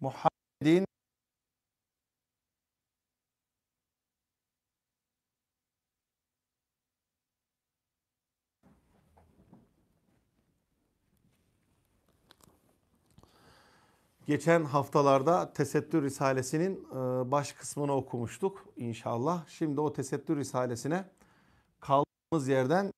Muhammed'in Geçen haftalarda Tesettür Risalesi'nin e, baş kısmını okumuştuk inşallah. Şimdi o Tesettür Risalesi'ne kaldığımız yerden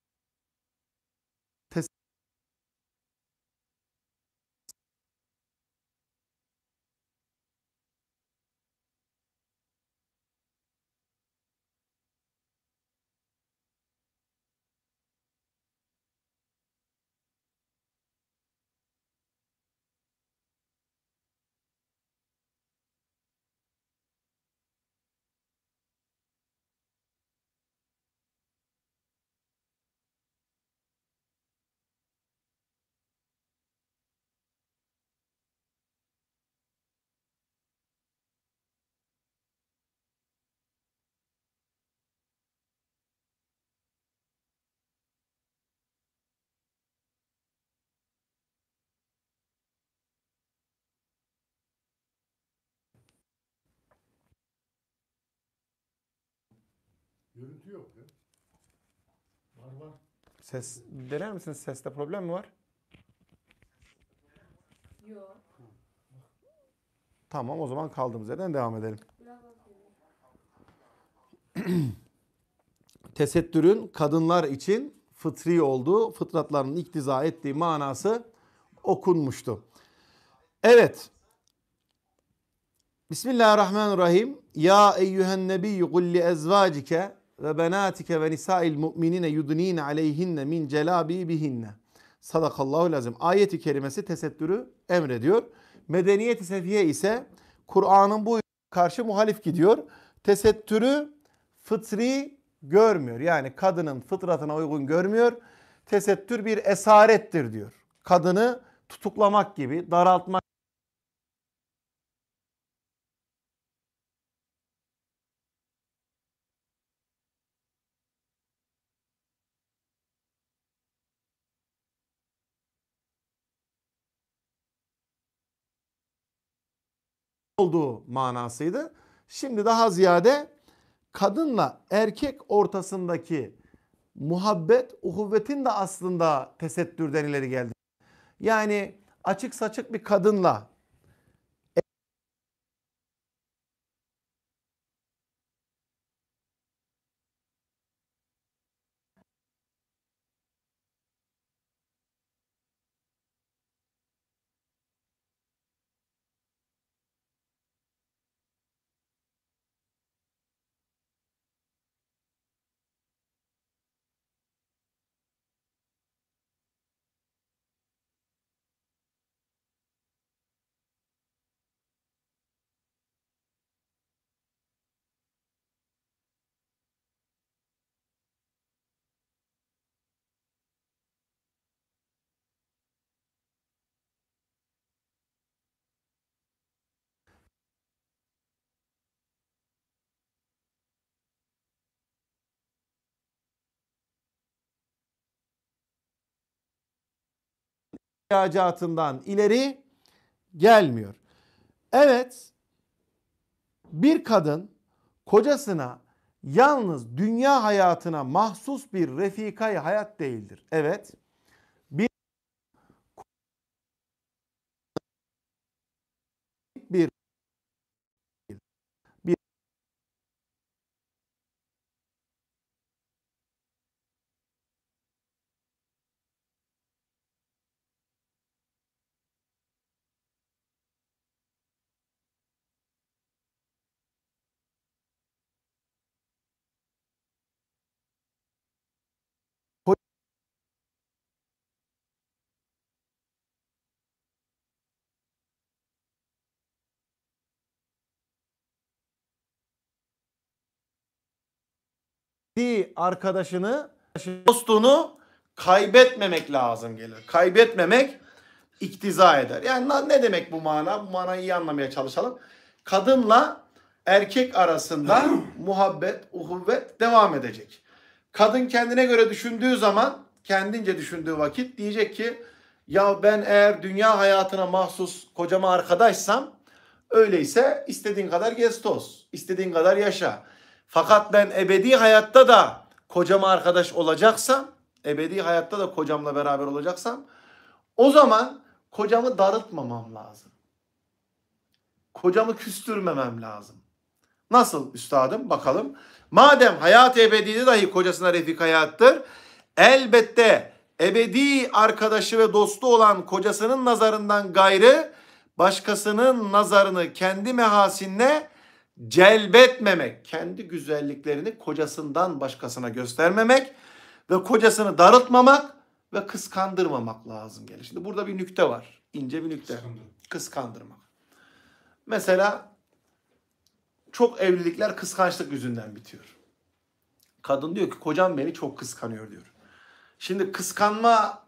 Görüntü yok ya. Var var. Ses dener misiniz? Seste problem mi var? Yok. Tamam o zaman kaldığımız yerden devam edelim. Tesettürün kadınlar için fıtri olduğu, fıtratlarının iktiza ettiği manası okunmuştu. Evet. Bismillahirrahmanirrahim. Ya eyyühen nebiyyü kulli ezvacike ve benatike ve nisa'il mu'minine yudnine aleyhinne min celabi celabibihinne. Sadakallahu lazım. Ayeti kerimesi tesettürü emrediyor. Medeniyeti sefiye ise Kur'an'ın bu karşı muhalif gidiyor. Tesettürü fıtri görmüyor. Yani kadının fıtratına uygun görmüyor. Tesettür bir esarettir diyor. Kadını tutuklamak gibi, daraltmak olduğu manasıydı. Şimdi daha ziyade kadınla erkek ortasındaki muhabbet uhuvvetin de aslında tesettürden ileri geldi. Yani açık saçık bir kadınla ihracatından ileri gelmiyor. Evet bir kadın kocasına yalnız dünya hayatına mahsus bir refikayı hayat değildir. Evet sevdiği arkadaşını, dostunu kaybetmemek lazım gelir. Kaybetmemek iktiza eder. Yani ne demek bu mana? Bu manayı iyi anlamaya çalışalım. Kadınla erkek arasında muhabbet, uhuvvet devam edecek. Kadın kendine göre düşündüğü zaman, kendince düşündüğü vakit diyecek ki ya ben eğer dünya hayatına mahsus kocama arkadaşsam öyleyse istediğin kadar gez toz, istediğin kadar yaşa. Fakat ben ebedi hayatta da kocama arkadaş olacaksam, ebedi hayatta da kocamla beraber olacaksam o zaman kocamı darıtmamam lazım. Kocamı küstürmemem lazım. Nasıl üstadım bakalım. Madem hayat ebedide dahi kocasına refik hayattır. Elbette ebedi arkadaşı ve dostu olan kocasının nazarından gayrı başkasının nazarını kendi mehasinle celbetmemek, kendi güzelliklerini kocasından başkasına göstermemek ve kocasını darıtmamak ve kıskandırmamak lazım gelir. Şimdi burada bir nükte var. İnce bir nükte. Kıskandırmak. Mesela çok evlilikler kıskançlık yüzünden bitiyor. Kadın diyor ki kocam beni çok kıskanıyor diyor. Şimdi kıskanma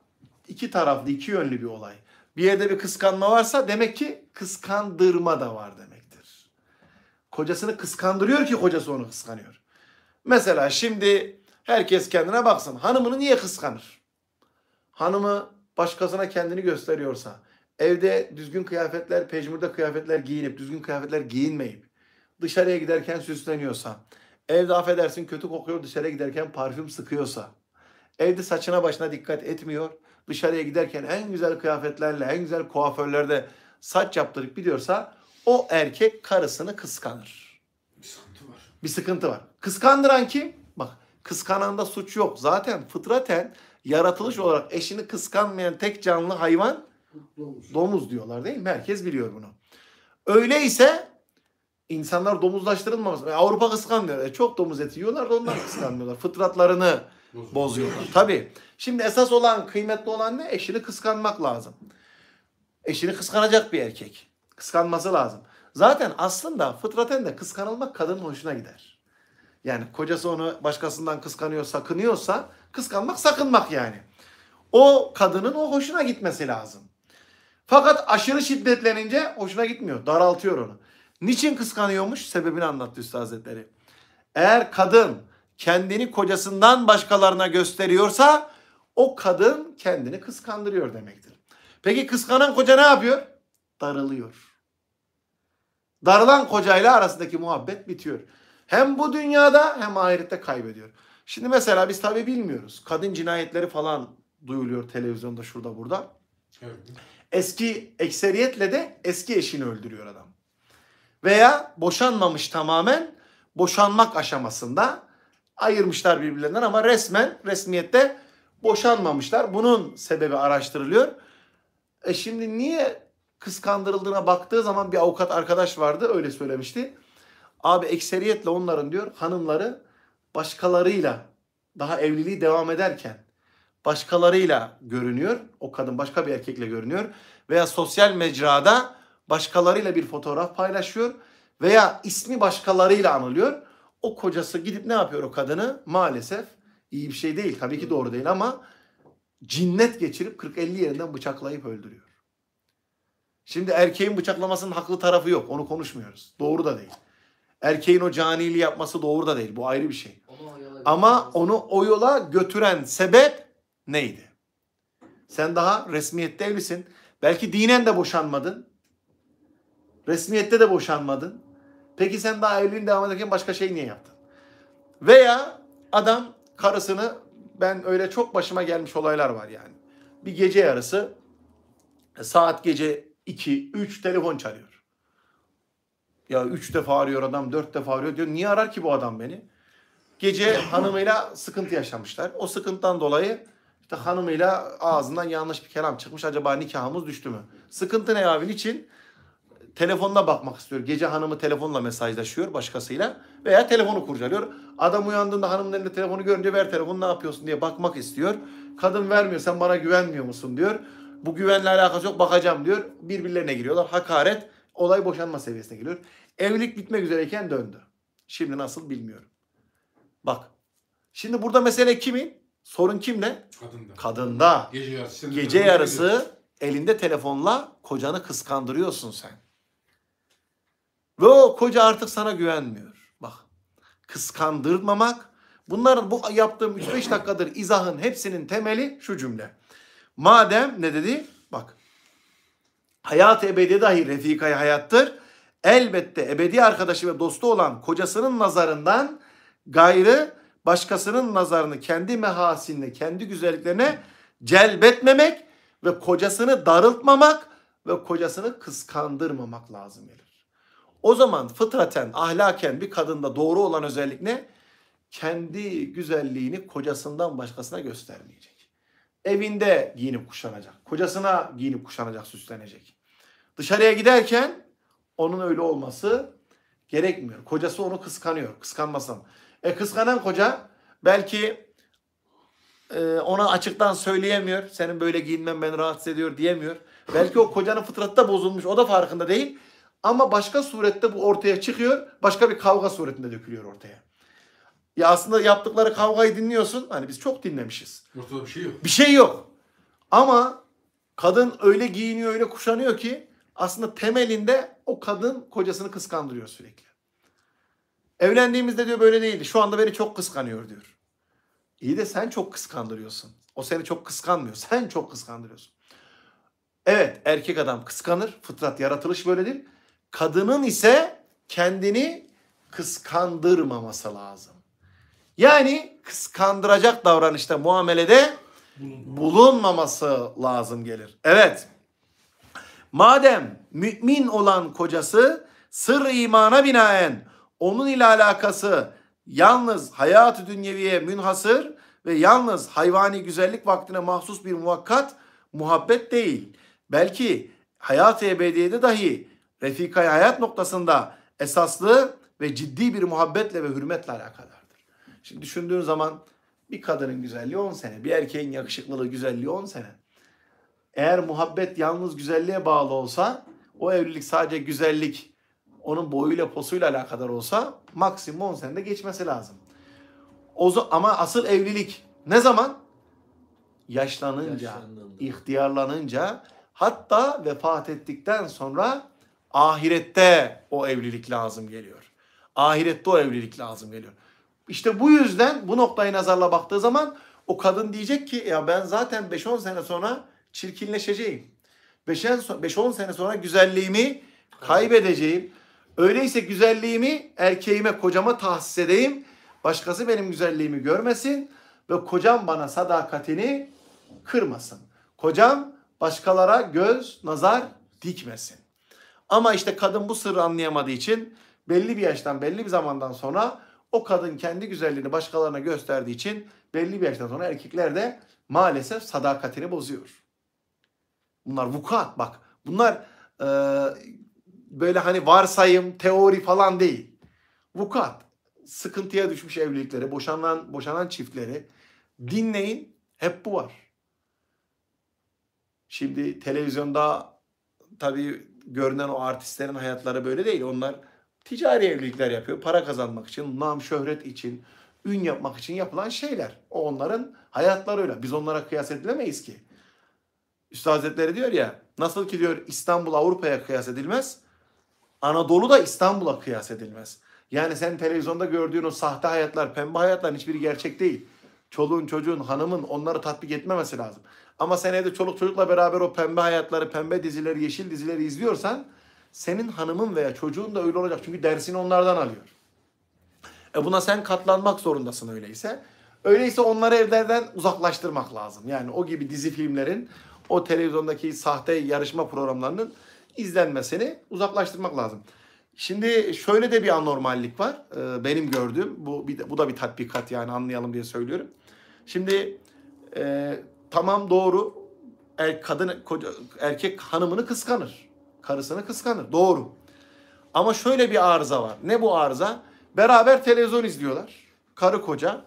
iki taraflı, iki yönlü bir olay. Bir yerde bir kıskanma varsa demek ki kıskandırma da var demek. Kocasını kıskandırıyor ki kocası onu kıskanıyor. Mesela şimdi herkes kendine baksın. Hanımını niye kıskanır? Hanımı başkasına kendini gösteriyorsa, evde düzgün kıyafetler, pejmurda kıyafetler giyinip, düzgün kıyafetler giyinmeyip, dışarıya giderken süsleniyorsa, evde affedersin kötü kokuyor dışarıya giderken parfüm sıkıyorsa, evde saçına başına dikkat etmiyor, dışarıya giderken en güzel kıyafetlerle, en güzel kuaförlerde saç yaptırıp gidiyorsa o erkek karısını kıskanır. Bir sıkıntı var. Bir sıkıntı var. Kıskandıran kim? Bak kıskananda suç yok. Zaten fıtraten yaratılış olarak eşini kıskanmayan tek canlı hayvan domuz, domuz diyorlar değil mi? Herkes biliyor bunu. Öyleyse insanlar domuzlaştırılmaması. Yani e, Avrupa kıskanmıyor. E çok domuz eti yiyorlar da onlar kıskanmıyorlar. Fıtratlarını bozuyorlar. Tabii. Şimdi esas olan kıymetli olan ne? Eşini kıskanmak lazım. Eşini kıskanacak bir erkek. Kıskanması lazım. Zaten aslında fıtraten de kıskanılmak kadının hoşuna gider. Yani kocası onu başkasından kıskanıyor, sakınıyorsa kıskanmak sakınmak yani. O kadının o hoşuna gitmesi lazım. Fakat aşırı şiddetlenince hoşuna gitmiyor. Daraltıyor onu. Niçin kıskanıyormuş? Sebebini anlattı Üstad Hazretleri. Eğer kadın kendini kocasından başkalarına gösteriyorsa o kadın kendini kıskandırıyor demektir. Peki kıskanan koca ne yapıyor? Daralıyor. Darılan kocayla arasındaki muhabbet bitiyor. Hem bu dünyada hem ahirette kaybediyor. Şimdi mesela biz tabii bilmiyoruz. Kadın cinayetleri falan duyuluyor televizyonda şurada burada. Evet. Eski ekseriyetle de eski eşini öldürüyor adam. Veya boşanmamış tamamen boşanmak aşamasında ayırmışlar birbirlerinden ama resmen resmiyette boşanmamışlar. Bunun sebebi araştırılıyor. E şimdi niye kıskandırıldığına baktığı zaman bir avukat arkadaş vardı öyle söylemişti. Abi ekseriyetle onların diyor hanımları başkalarıyla daha evliliği devam ederken başkalarıyla görünüyor. O kadın başka bir erkekle görünüyor veya sosyal mecrada başkalarıyla bir fotoğraf paylaşıyor veya ismi başkalarıyla anılıyor. O kocası gidip ne yapıyor o kadını? Maalesef iyi bir şey değil. Tabii ki doğru değil ama cinnet geçirip 40-50 yerinden bıçaklayıp öldürüyor. Şimdi erkeğin bıçaklamasının haklı tarafı yok. Onu konuşmuyoruz. Doğru da değil. Erkeğin o canili yapması doğru da değil. Bu ayrı bir şey. Ama onu o yola götüren sebep neydi? Sen daha resmiyette evlisin. Belki dinen de boşanmadın. Resmiyette de boşanmadın. Peki sen daha evliliğin devam ederken başka şey niye yaptın? Veya adam karısını ben öyle çok başıma gelmiş olaylar var yani. Bir gece yarısı saat gece 2, 3 telefon çalıyor. Ya 3 defa arıyor adam, 4 defa arıyor diyor. Niye arar ki bu adam beni? Gece hanımıyla sıkıntı yaşamışlar. O sıkıntıdan dolayı işte hanımıyla ağzından yanlış bir kelam çıkmış. Acaba nikahımız düştü mü? Sıkıntı ne abin için? telefonuna bakmak istiyor. Gece hanımı telefonla mesajlaşıyor başkasıyla veya telefonu kurcalıyor. Adam uyandığında hanımın elinde telefonu görünce ver telefonu ne yapıyorsun diye bakmak istiyor. Kadın vermiyor sen bana güvenmiyor musun diyor. Bu güvenle alakası yok bakacağım diyor. Birbirlerine giriyorlar. Hakaret olay boşanma seviyesine geliyor. Evlilik bitmek üzereyken döndü. Şimdi nasıl bilmiyorum. Bak. Şimdi burada mesele kimin? Sorun kimde? Kadında. Kadında. Gece yarısı. Gece yarısı elinde telefonla kocanı kıskandırıyorsun sen. Ve o koca artık sana güvenmiyor. Bak. Kıskandırmamak. Bunların bu yaptığım 3-5 dakikadır izahın hepsinin temeli şu cümle. Madem ne dedi? Bak. Hayat ebedi dahi refikayı hayattır. Elbette ebedi arkadaşı ve dostu olan kocasının nazarından gayrı başkasının nazarını kendi mehasinine, kendi güzelliklerine celbetmemek ve kocasını darıltmamak ve kocasını kıskandırmamak lazım gelir. O zaman fıtraten, ahlaken bir kadında doğru olan özellik ne? Kendi güzelliğini kocasından başkasına göstermeyecek evinde giyinip kuşanacak. Kocasına giyinip kuşanacak, süslenecek. Dışarıya giderken onun öyle olması gerekmiyor. Kocası onu kıskanıyor. Kıskanmasın. E kıskanan koca belki e, ona açıktan söyleyemiyor. Senin böyle giyinmen beni rahatsız ediyor diyemiyor. Belki o kocanın fıtratta bozulmuş. O da farkında değil. Ama başka surette bu ortaya çıkıyor. Başka bir kavga suretinde dökülüyor ortaya. Ya aslında yaptıkları kavgayı dinliyorsun. Hani biz çok dinlemişiz. Ortada bir şey yok. Bir şey yok. Ama kadın öyle giyiniyor, öyle kuşanıyor ki aslında temelinde o kadın kocasını kıskandırıyor sürekli. Evlendiğimizde diyor böyle değildi. Şu anda beni çok kıskanıyor diyor. İyi de sen çok kıskandırıyorsun. O seni çok kıskanmıyor. Sen çok kıskandırıyorsun. Evet erkek adam kıskanır. Fıtrat yaratılış böyledir. Kadının ise kendini kıskandırmaması lazım. Yani kıskandıracak davranışta muamelede bulunmaması lazım gelir. Evet. Madem mümin olan kocası sır imana binaen onun ile alakası yalnız hayatı dünyeviye münhasır ve yalnız hayvani güzellik vaktine mahsus bir muvakkat muhabbet değil. Belki hayat-ı ebediyede dahi refika hayat noktasında esaslı ve ciddi bir muhabbetle ve hürmetle alakalı. Şimdi düşündüğün zaman bir kadının güzelliği 10 sene, bir erkeğin yakışıklılığı, güzelliği 10 sene. Eğer muhabbet yalnız güzelliğe bağlı olsa, o evlilik sadece güzellik, onun boyuyla posuyla alakadar olsa maksimum 10 senede geçmesi lazım. O ama asıl evlilik ne zaman? Yaşlanınca, ihtiyarlanınca, hatta vefat ettikten sonra ahirette o evlilik lazım geliyor. Ahirette o evlilik lazım geliyor. İşte bu yüzden bu noktayı nazarla baktığı zaman o kadın diyecek ki ya ben zaten 5-10 sene sonra çirkinleşeceğim. 5-10 sene sonra güzelliğimi kaybedeceğim. Öyleyse güzelliğimi erkeğime, kocama tahsis edeyim. Başkası benim güzelliğimi görmesin ve kocam bana sadakatini kırmasın. Kocam başkalara göz, nazar dikmesin. Ama işte kadın bu sırrı anlayamadığı için belli bir yaştan, belli bir zamandan sonra o kadın kendi güzelliğini başkalarına gösterdiği için belli bir yaştan sonra erkekler de maalesef sadakatini bozuyor. Bunlar vukuat bak. Bunlar e, böyle hani varsayım, teori falan değil. Vukuat. Sıkıntıya düşmüş evlilikleri, boşanan, boşanan çiftleri dinleyin. Hep bu var. Şimdi televizyonda tabii görünen o artistlerin hayatları böyle değil. Onlar ticari evlilikler yapıyor. Para kazanmak için, nam şöhret için, ün yapmak için yapılan şeyler. O onların hayatları öyle. Biz onlara kıyas edilemeyiz ki. Üstad Hazretleri diyor ya nasıl ki diyor İstanbul Avrupa'ya kıyas edilmez. Anadolu da İstanbul'a kıyas edilmez. Yani sen televizyonda gördüğün o sahte hayatlar, pembe hayatların hiçbiri gerçek değil. Çoluğun, çocuğun, hanımın onları tatbik etmemesi lazım. Ama sen evde çoluk çocukla beraber o pembe hayatları, pembe dizileri, yeşil dizileri izliyorsan senin hanımın veya çocuğun da öyle olacak. Çünkü dersini onlardan alıyor. E buna sen katlanmak zorundasın öyleyse. Öyleyse onları evlerden uzaklaştırmak lazım. Yani o gibi dizi filmlerin, o televizyondaki sahte yarışma programlarının izlenmesini uzaklaştırmak lazım. Şimdi şöyle de bir anormallik var. Ee, benim gördüğüm. Bu, bir, bu da bir tatbikat yani anlayalım diye söylüyorum. Şimdi e, tamam doğru er, kadın koca, erkek hanımını kıskanır. Karısını kıskanır. Doğru. Ama şöyle bir arıza var. Ne bu arıza? Beraber televizyon izliyorlar. Karı koca.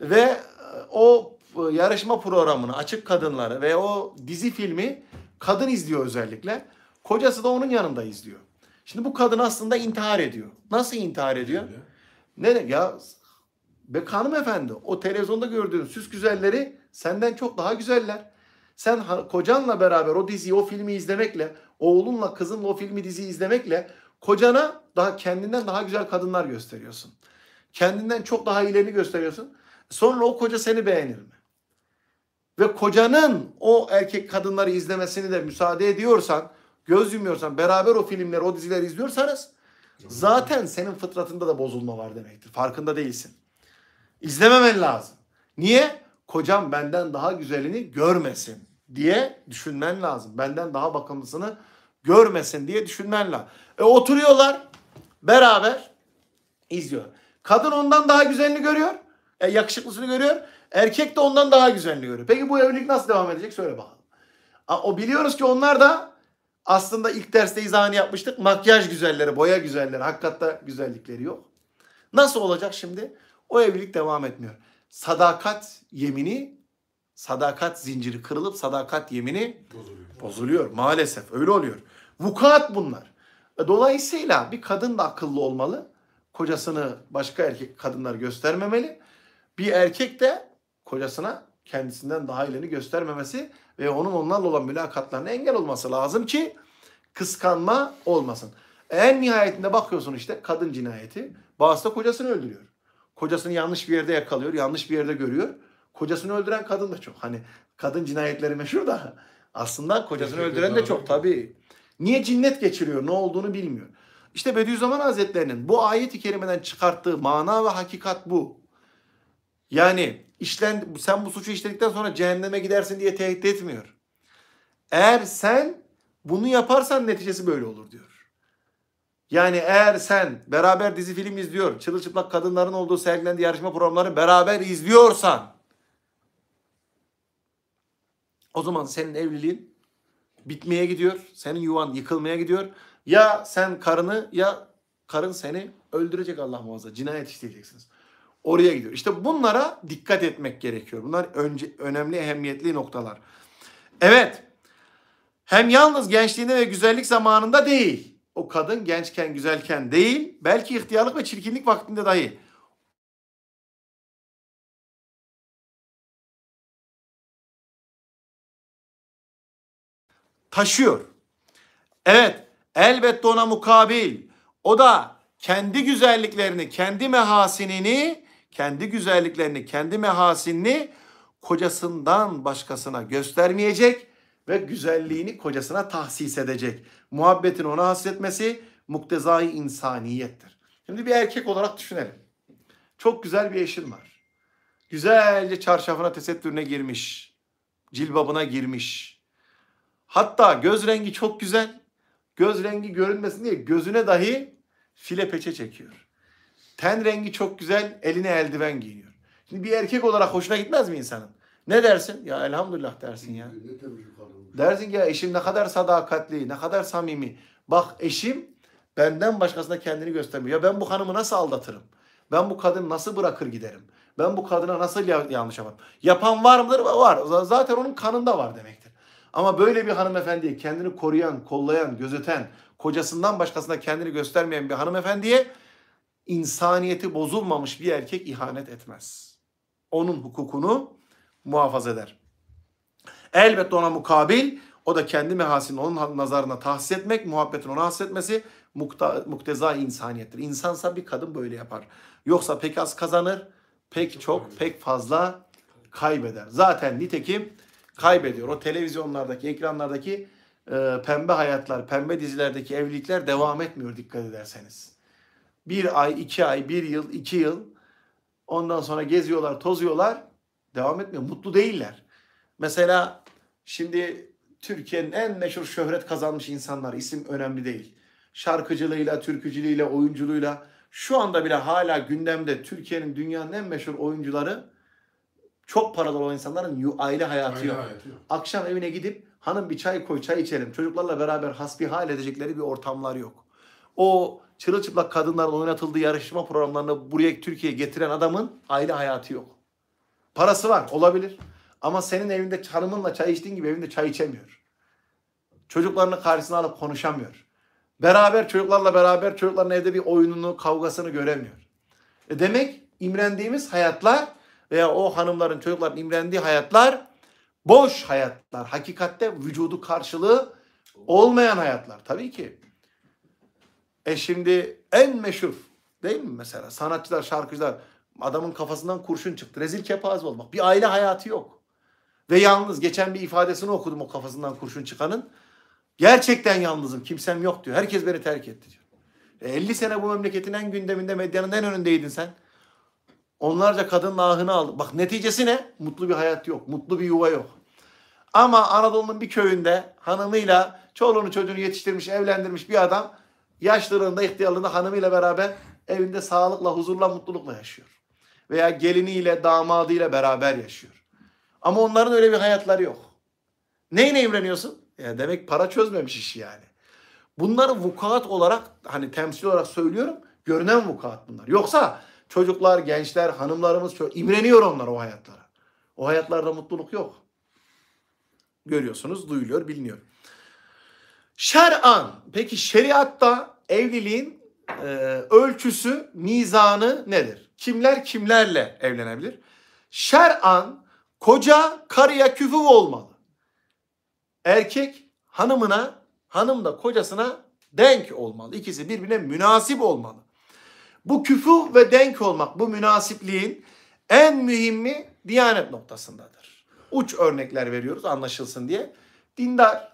Ve e, o e, yarışma programını, açık kadınları ve o dizi filmi kadın izliyor özellikle. Kocası da onun yanında izliyor. Şimdi bu kadın aslında intihar ediyor. Nasıl intihar ediyor? Ne ya be kanım efendi o televizyonda gördüğün süs güzelleri senden çok daha güzeller. Sen kocanla beraber o diziyi, o filmi izlemekle oğlunla kızınla o filmi dizi izlemekle kocana daha kendinden daha güzel kadınlar gösteriyorsun. Kendinden çok daha iyilerini gösteriyorsun. Sonra o koca seni beğenir mi? Ve kocanın o erkek kadınları izlemesini de müsaade ediyorsan, göz yumuyorsan, beraber o filmleri, o dizileri izliyorsanız zaten senin fıtratında da bozulma var demektir. Farkında değilsin. İzlememen lazım. Niye? Kocam benden daha güzelini görmesin diye düşünmen lazım. Benden daha bakımlısını görmesin diye düşünmen lazım. E oturuyorlar beraber izliyor. Kadın ondan daha güzelini görüyor. E, yakışıklısını görüyor. Erkek de ondan daha güzelini görüyor. Peki bu evlilik nasıl devam edecek söyle bakalım. o biliyoruz ki onlar da aslında ilk derste izahını yapmıştık. Makyaj güzelleri, boya güzelleri, hakikatta güzellikleri yok. Nasıl olacak şimdi? O evlilik devam etmiyor. Sadakat yemini sadakat zinciri kırılıp sadakat yemini bozuluyor. bozuluyor. Maalesef öyle oluyor. Vukuat bunlar. E, dolayısıyla bir kadın da akıllı olmalı. Kocasını başka erkek kadınlar göstermemeli. Bir erkek de kocasına kendisinden daha ilerini göstermemesi ve onun onlarla olan mülakatlarına engel olması lazım ki kıskanma olmasın. En nihayetinde bakıyorsun işte kadın cinayeti. Bazısı kocasını öldürüyor. Kocasını yanlış bir yerde yakalıyor, yanlış bir yerde görüyor Kocasını öldüren kadın da çok. Hani kadın cinayetleri meşhur da aslında kocasını Teşekkür öldüren de çok tabii. Niye cinnet geçiriyor? Ne olduğunu bilmiyor. İşte Bediüzzaman Hazretlerinin bu ayeti kerimeden çıkarttığı mana ve hakikat bu. Yani işlen, sen bu suçu işledikten sonra cehenneme gidersin diye tehdit etmiyor. Eğer sen bunu yaparsan neticesi böyle olur diyor. Yani eğer sen beraber dizi film izliyor, çıplak kadınların olduğu sergilendiği yarışma programlarını beraber izliyorsan o zaman senin evliliğin bitmeye gidiyor. Senin yuvan yıkılmaya gidiyor. Ya sen karını ya karın seni öldürecek Allah muhafaza. Cinayet işleyeceksiniz. Oraya gidiyor. İşte bunlara dikkat etmek gerekiyor. Bunlar önce, önemli, ehemmiyetli noktalar. Evet. Hem yalnız gençliğinde ve güzellik zamanında değil. O kadın gençken, güzelken değil. Belki ihtiyarlık ve çirkinlik vaktinde dahi taşıyor. Evet elbette ona mukabil o da kendi güzelliklerini, kendi mehasinini, kendi güzelliklerini, kendi mehasinini kocasından başkasına göstermeyecek ve güzelliğini kocasına tahsis edecek. Muhabbetin ona hasretmesi muktezai insaniyettir. Şimdi bir erkek olarak düşünelim. Çok güzel bir eşin var. Güzelce çarşafına tesettürüne girmiş. Cilbabına girmiş. Hatta göz rengi çok güzel. Göz rengi görünmesin diye gözüne dahi file peçe çekiyor. Ten rengi çok güzel, eline eldiven giyiniyor. Şimdi bir erkek olarak hoşuna gitmez mi insanın? Ne dersin? Ya elhamdülillah dersin ya. Dersin ki ya eşim ne kadar sadakatli, ne kadar samimi. Bak eşim benden başkasına kendini göstermiyor. Ya ben bu hanımı nasıl aldatırım? Ben bu kadını nasıl bırakır giderim? Ben bu kadına nasıl yanlış yaparım? Yapan var mıdır? Var. Zaten onun kanında var demektir. Ama böyle bir hanımefendiye kendini koruyan, kollayan, gözeten, kocasından başkasına kendini göstermeyen bir hanımefendiye insaniyeti bozulmamış bir erkek ihanet etmez. Onun hukukunu muhafaza eder. Elbette ona mukabil o da kendi mehasilini onun nazarına tahsis etmek, muhabbetin ona hasretmesi mukta, mukteza insaniyettir. İnsansa bir kadın böyle yapar. Yoksa pek az kazanır, pek çok, pek fazla kaybeder. Zaten nitekim kaybediyor. O televizyonlardaki, ekranlardaki e, pembe hayatlar, pembe dizilerdeki evlilikler devam etmiyor dikkat ederseniz. Bir ay, iki ay, bir yıl, iki yıl ondan sonra geziyorlar, tozuyorlar. Devam etmiyor. Mutlu değiller. Mesela şimdi Türkiye'nin en meşhur şöhret kazanmış insanlar. isim önemli değil. Şarkıcılığıyla, türkücülüğüyle, oyunculuğuyla şu anda bile hala gündemde Türkiye'nin dünyanın en meşhur oyuncuları çok paralı olan insanların aile hayatı aile yok. Hayatı yok. Akşam evine gidip hanım bir çay koy çay içelim. Çocuklarla beraber hasbihal edecekleri bir ortamlar yok. O çırılçıplak kadınların oynatıldığı yarışma programlarını buraya Türkiye'ye getiren adamın aile hayatı yok. Parası var olabilir. Ama senin evinde hanımınla çay içtiğin gibi evinde çay içemiyor. Çocuklarını karşısına alıp konuşamıyor. Beraber çocuklarla beraber çocukların evde bir oyununu, kavgasını göremiyor. E demek imrendiğimiz hayatlar veya o hanımların çocukların imrendiği hayatlar boş hayatlar. Hakikatte vücudu karşılığı olmayan hayatlar tabii ki. E şimdi en meşhur değil mi mesela sanatçılar, şarkıcılar adamın kafasından kurşun çıktı. Rezil kepaze olmak. Bir aile hayatı yok. Ve yalnız geçen bir ifadesini okudum o kafasından kurşun çıkanın. Gerçekten yalnızım, kimsem yok diyor. Herkes beni terk etti diyor. E 50 sene bu memleketin en gündeminde, medyanın en önündeydin sen. Onlarca kadının ahını aldı. Bak neticesi ne? Mutlu bir hayat yok. Mutlu bir yuva yok. Ama Anadolu'nun bir köyünde hanımıyla çoluğunu çocuğunu yetiştirmiş, evlendirmiş bir adam yaşlılığında, ihtiyarlığında hanımıyla beraber evinde sağlıkla, huzurla, mutlulukla yaşıyor. Veya geliniyle, damadıyla beraber yaşıyor. Ama onların öyle bir hayatları yok. Neyle evleniyorsun? Yani demek para çözmemiş işi yani. Bunları vukuat olarak hani temsil olarak söylüyorum. Görünen vukuat bunlar. Yoksa Çocuklar, gençler, hanımlarımız çok imreniyor onlar o hayatlara. O hayatlarda mutluluk yok. Görüyorsunuz, duyuluyor, biliniyor. Şer'an, peki şeriatta evliliğin e, ölçüsü, mizanı nedir? Kimler kimlerle evlenebilir? Şer'an koca karıya küfü olmalı. Erkek hanımına, hanım da kocasına denk olmalı. İkisi birbirine münasip olmalı. Bu küfür ve denk olmak, bu münasipliğin en mühimi diyanet noktasındadır. Uç örnekler veriyoruz anlaşılsın diye. Dindar,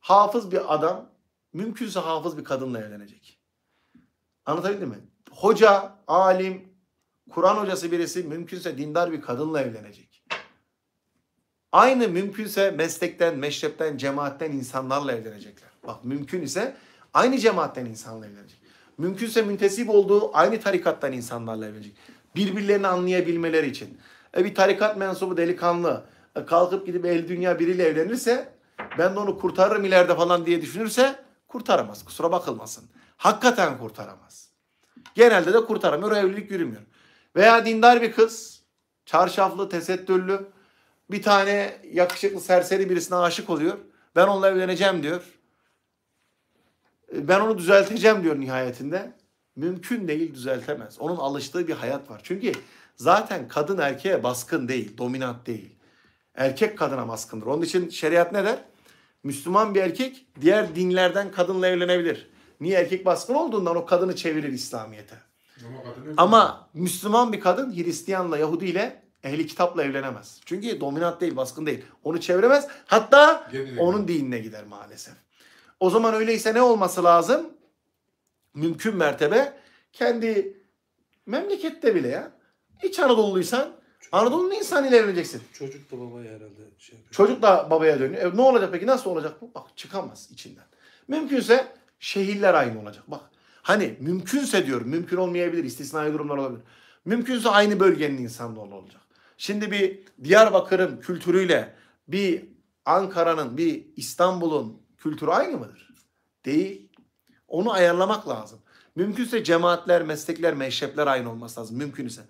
hafız bir adam mümkünse hafız bir kadınla evlenecek. Anlatabildim mi? Hoca, alim, Kur'an hocası birisi mümkünse dindar bir kadınla evlenecek. Aynı mümkünse meslekten, meşrepten, cemaatten insanlarla evlenecekler. Bak mümkün ise aynı cemaatten insanla evlenecek. Mümkünse müntesip olduğu aynı tarikattan insanlarla evlenecek. Birbirlerini anlayabilmeleri için. E bir tarikat mensubu delikanlı e kalkıp gidip el dünya biriyle evlenirse ben de onu kurtarırım ileride falan diye düşünürse kurtaramaz. Kusura bakılmasın. Hakikaten kurtaramaz. Genelde de kurtaramıyor. Evlilik yürümüyor. Veya dindar bir kız çarşaflı, tesettürlü bir tane yakışıklı serseri birisine aşık oluyor. Ben onunla evleneceğim diyor. E, ben onu düzelteceğim diyor nihayetinde. Mümkün değil düzeltemez. Onun alıştığı bir hayat var. Çünkü zaten kadın erkeğe baskın değil, dominant değil. Erkek kadına baskındır. Onun için şeriat ne der? Müslüman bir erkek diğer dinlerden kadınla evlenebilir. Niye erkek baskın olduğundan o kadını çevirir İslamiyet'e. Ama, Ama Müslüman bir kadın Hristiyanla Yahudi ile ehli kitapla evlenemez. Çünkü dominant değil, baskın değil. Onu çeviremez. Hatta Gerilim. onun dinine gider maalesef. O zaman öyleyse ne olması lazım? Mümkün mertebe kendi memlekette bile ya. İç Anadolu'luysan Anadolu'nun insanı ile evleneceksin. Çocuk da babaya herhalde şey yapıyor. Çocuk da babaya dönüyor. E, ne olacak peki? Nasıl olacak bu? Bak çıkamaz içinden. Mümkünse şehirler aynı olacak. Bak hani mümkünse diyorum. Mümkün olmayabilir. istisnai durumlar olabilir. Mümkünse aynı bölgenin insanları olacak. Şimdi bir Diyarbakır'ın kültürüyle bir Ankara'nın, bir İstanbul'un, kültür aynı mıdır? Değil. Onu ayarlamak lazım. Mümkünse cemaatler, meslekler, meşrepler aynı olması lazım. Mümkün ise.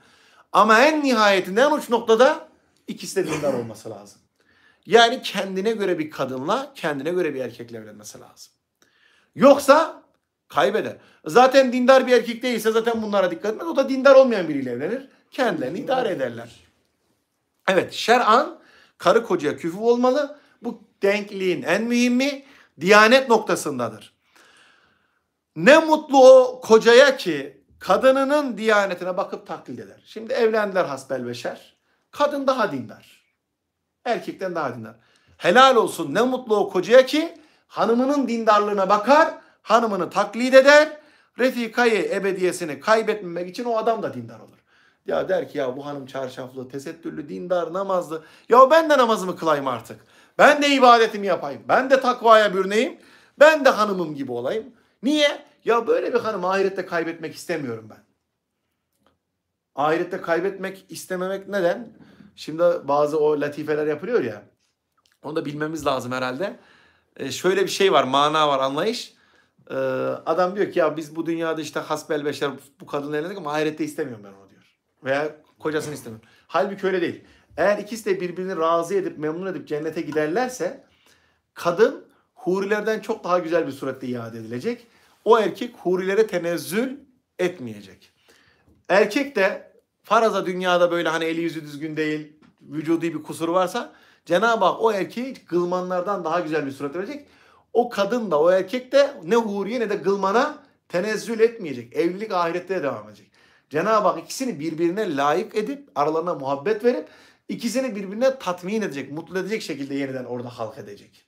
Ama en nihayetinde en uç noktada ikisi de dindar olması lazım. Yani kendine göre bir kadınla kendine göre bir erkekle evlenmesi lazım. Yoksa kaybeder. Zaten dindar bir erkek değilse zaten bunlara dikkat etmez. O da dindar olmayan biriyle evlenir. Kendilerini idare ederler. Evet şer'an karı kocaya küfü olmalı. Bu denkliğin en mühimi Diyanet noktasındadır. Ne mutlu o kocaya ki kadınının diyanetine bakıp taklit eder. Şimdi evlendiler hasbel beşer. Kadın daha dindar. Erkekten daha dindar. Helal olsun ne mutlu o kocaya ki hanımının dindarlığına bakar, hanımını taklit eder. Refikayı ebediyesini kaybetmemek için o adam da dindar olur. Ya der ki ya bu hanım çarşaflı, tesettürlü, dindar, namazlı. Ya ben de namazımı kılayım artık. Ben de ibadetimi yapayım. Ben de takvaya bürüneyim. Ben de hanımım gibi olayım. Niye? Ya böyle bir hanım ahirette kaybetmek istemiyorum ben. Ahirette kaybetmek istememek neden? Şimdi bazı o latifeler yapılıyor ya. Onu da bilmemiz lazım herhalde. E, şöyle bir şey var, mana var, anlayış. E, adam diyor ki ya biz bu dünyada işte hasbel beşer bu kadını evlendik ama ahirette istemiyorum ben onu diyor. Veya kocasını istemiyorum. Halbuki öyle değil. Eğer ikisi de birbirini razı edip memnun edip cennete giderlerse kadın hurilerden çok daha güzel bir surette iade edilecek. O erkek hurilere tenezzül etmeyecek. Erkek de faraza dünyada böyle hani eli yüzü düzgün değil, vücudi bir kusur varsa Cenab-ı Hak o erkeği gılmanlardan daha güzel bir suret verecek. O kadın da o erkek de ne huriye ne de gılmana tenezzül etmeyecek. Evlilik ahirette de devam edecek. Cenab-ı Hak ikisini birbirine layık edip aralarına muhabbet verip İkisini birbirine tatmin edecek, mutlu edecek şekilde yeniden orada halk edecek.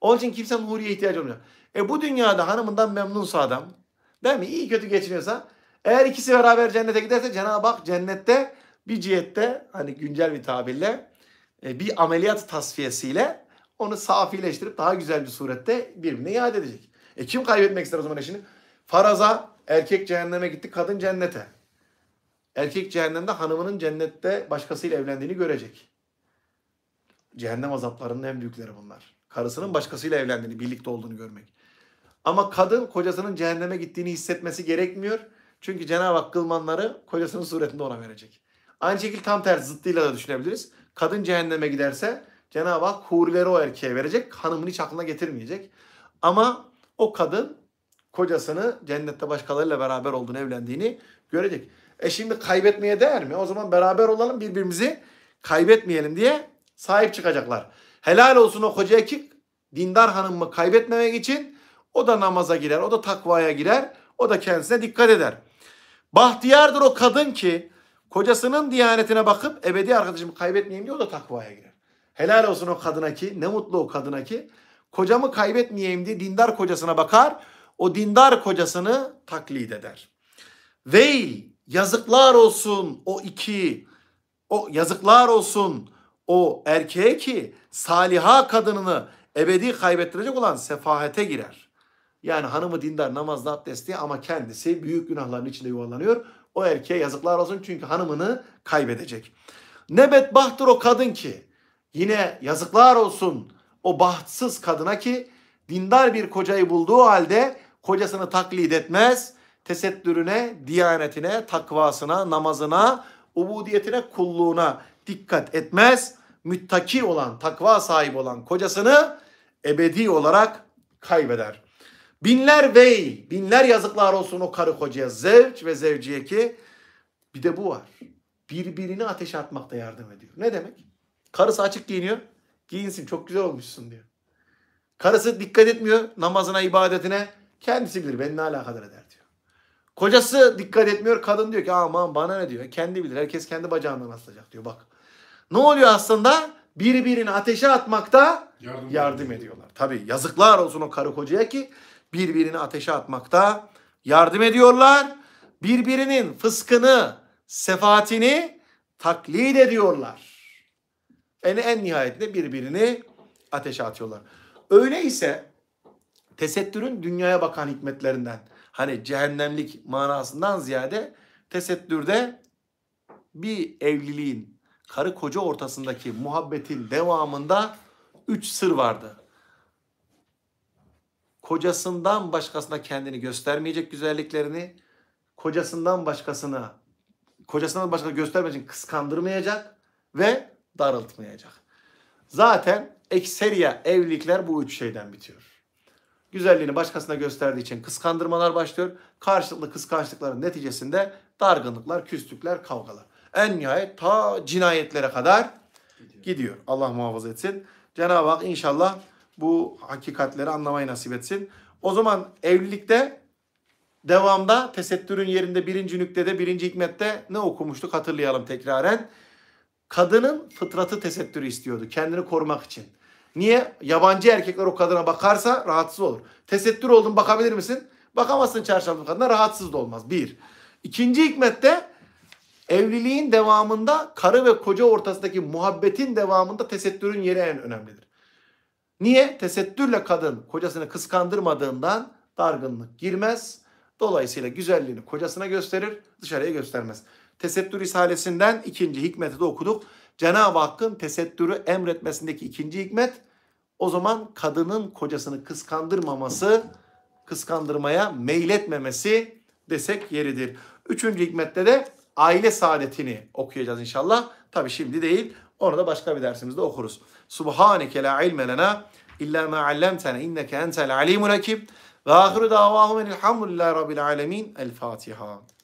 Onun için kimsenin huriye ihtiyacı olmayacak. E bu dünyada hanımından memnunsa adam, değil mi? İyi kötü geçiniyorsa, eğer ikisi beraber cennete giderse Cenab-ı Hak cennette bir cihette hani güncel bir tabirle e, bir ameliyat tasfiyesiyle onu safileştirip daha güzel bir surette birbirine iade edecek. E kim kaybetmek ister o zaman eşini? Faraza erkek cehenneme gitti, kadın cennete. Erkek cehennemde hanımının cennette başkasıyla evlendiğini görecek. Cehennem azaplarının en büyükleri bunlar. Karısının başkasıyla evlendiğini, birlikte olduğunu görmek. Ama kadın kocasının cehenneme gittiğini hissetmesi gerekmiyor. Çünkü Cenab-ı Hak kılmanları kocasının suretinde ona verecek. Aynı şekilde tam tersi zıttıyla da düşünebiliriz. Kadın cehenneme giderse Cenab-ı Hak hurileri o erkeğe verecek. Hanımını hiç aklına getirmeyecek. Ama o kadın kocasını cennette başkalarıyla beraber olduğunu, evlendiğini görecek. E şimdi kaybetmeye değer mi? O zaman beraber olalım birbirimizi kaybetmeyelim diye sahip çıkacaklar. Helal olsun o koca ekik dindar hanımı kaybetmemek için o da namaza girer, o da takvaya girer, o da kendisine dikkat eder. Bahtiyardır o kadın ki kocasının diyanetine bakıp ebedi arkadaşımı kaybetmeyeyim diye o da takvaya girer. Helal olsun o kadına ki ne mutlu o kadına ki kocamı kaybetmeyeyim diye dindar kocasına bakar. O dindar kocasını taklit eder. Veil Yazıklar olsun o iki, o yazıklar olsun o erkeğe ki saliha kadınını ebedi kaybettirecek olan sefahete girer. Yani hanımı dindar namazda abdestli ama kendisi büyük günahların içinde yuvarlanıyor. O erkeğe yazıklar olsun çünkü hanımını kaybedecek. Ne bedbahtır o kadın ki yine yazıklar olsun o bahtsız kadına ki dindar bir kocayı bulduğu halde kocasını taklit etmez, tesettürüne, diyanetine, takvasına, namazına, ubudiyetine, kulluğuna dikkat etmez. Müttaki olan, takva sahibi olan kocasını ebedi olarak kaybeder. Binler bey, binler yazıklar olsun o karı kocaya, zevç ve zevciye ki bir de bu var. Birbirini ateşe atmakta yardım ediyor. Ne demek? Karısı açık giyiniyor. Giyinsin çok güzel olmuşsun diyor. Karısı dikkat etmiyor namazına, ibadetine. Kendisi bilir beni ne alakadar eder diyor. Kocası dikkat etmiyor. Kadın diyor ki aman bana ne diyor. Kendi bilir. Herkes kendi bacağından asılacak diyor. Bak. Ne oluyor aslında? Birbirini ateşe atmakta yardım, yardım ediyorlar. Tabi yazıklar olsun o karı kocaya ki birbirini ateşe atmakta yardım ediyorlar. Birbirinin fıskını, sefatini taklit ediyorlar. En en nihayetinde birbirini ateşe atıyorlar. Öyleyse tesettürün dünyaya bakan hikmetlerinden hani cehennemlik manasından ziyade tesettürde bir evliliğin karı koca ortasındaki muhabbetin devamında üç sır vardı. Kocasından başkasına kendini göstermeyecek güzelliklerini, kocasından başkasına kocasından başka göstermeyecek, kıskandırmayacak ve darıltmayacak. Zaten ekseriya evlilikler bu üç şeyden bitiyor güzelliğini başkasına gösterdiği için kıskandırmalar başlıyor. Karşılıklı kıskançlıkların neticesinde dargınlıklar, küslükler, kavgalar. En nihayet ta cinayetlere kadar gidiyor. Allah muhafaza etsin. Cenab-ı Hak inşallah bu hakikatleri anlamayı nasip etsin. O zaman evlilikte devamda tesettürün yerinde birinci nüktede birinci hikmette ne okumuştuk hatırlayalım tekraren. Kadının fıtratı tesettürü istiyordu kendini korumak için. Niye? Yabancı erkekler o kadına bakarsa rahatsız olur. Tesettür oldun bakabilir misin? Bakamazsın çarşaflı kadına rahatsız da olmaz. Bir. İkinci hikmet de evliliğin devamında karı ve koca ortasındaki muhabbetin devamında tesettürün yeri en önemlidir. Niye? Tesettürle kadın kocasını kıskandırmadığından dargınlık girmez. Dolayısıyla güzelliğini kocasına gösterir, dışarıya göstermez. Tesettür Risalesinden ikinci hikmeti de okuduk. Cenab-ı Hakk'ın tesettürü emretmesindeki ikinci hikmet o zaman kadının kocasını kıskandırmaması, kıskandırmaya meyletmemesi desek yeridir. Üçüncü hikmette de aile saadetini okuyacağız inşallah. Tabi şimdi değil. Onu da başka bir dersimizde okuruz. Subhaneke la ilme lena illa ma allamtena inneke entel alimul hakim. Ve ahiru davahumen elhamdülillahi rabbil alemin. El Fatiha.